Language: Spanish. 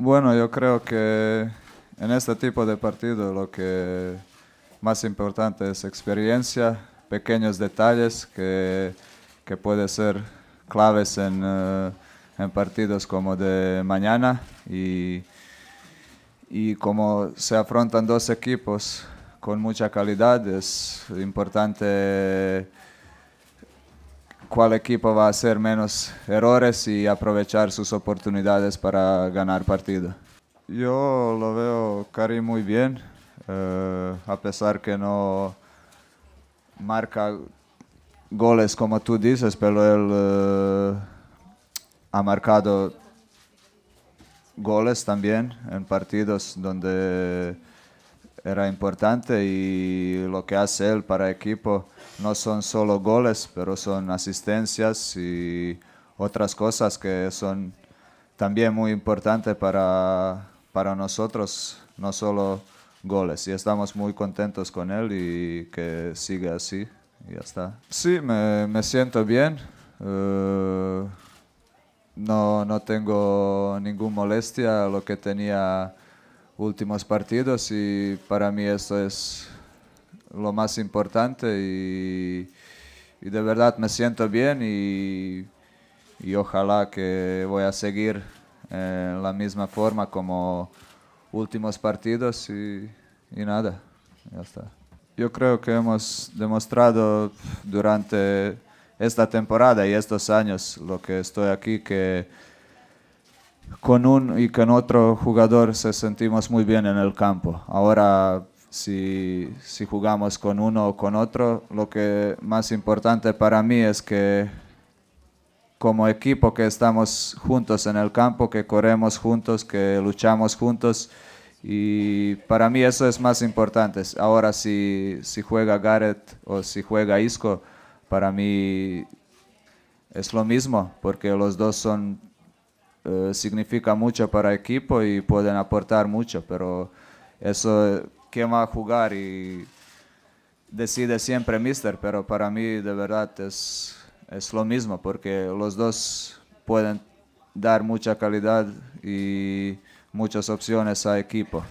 Bueno, yo creo que en este tipo de partido lo que más importante es experiencia, pequeños detalles que, que pueden ser claves eh, en, partidos como de mañana y, y como se afrontan dos equipos con mucha calidad es importante cuál equipo va a hacer menos errores y aprovechar sus oportunidades para ganar partido. Yo lo veo Karim muy bien, eh, a pesar que no marca goles como tú dices, pero él eh, ha marcado goles también en partidos donde era importante y lo que hace él para equipo no son solo goles, pero son asistencias y otras cosas que son también muy importantes para, para nosotros, no solo goles. Y estamos muy contentos con él y que siga así. Y ya está. Sí, me, me siento bien. Eh, no, no tengo ninguna molestia. Lo que tenía últimos partidos y para mí esto es lo más importante y, de verdad me siento bien y, y, ojalá que voy a seguir en la misma forma como últimos partidos y, nada, ya está. Yo creo que hemos demostrado durante esta temporada y estos años lo que estoy aquí que con uno y con otro jugador se sentimos muy bien en el campo. Ahora, si, jugamos con uno o con otro, lo que más importante para mí es que como equipo que estamos juntos en el campo, que corremos juntos, que luchamos juntos. Y para mí eso es más importante. Ahora si, si juega Gareth o si juega Isco, para mí es lo mismo, porque los dos son eh, significa mucho para equipo y pueden aportar mucho, pero eso va a jugar y decide siempre Mister, pero para mí de verdad es, es lo mismo porque los dos pueden dar mucha calidad y muchas opciones a equipo.